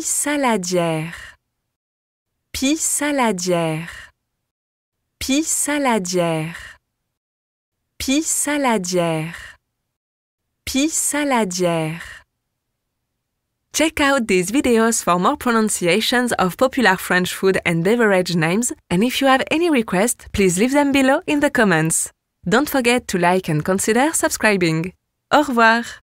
Pie saladière. Pie saladière. Pie saladière. Pie saladière. Pie saladière. Check out these videos for more pronunciations of popular French food and beverage names, and if you have any requests, please leave them below in the comments. Don't forget to like and consider subscribing. Au revoir!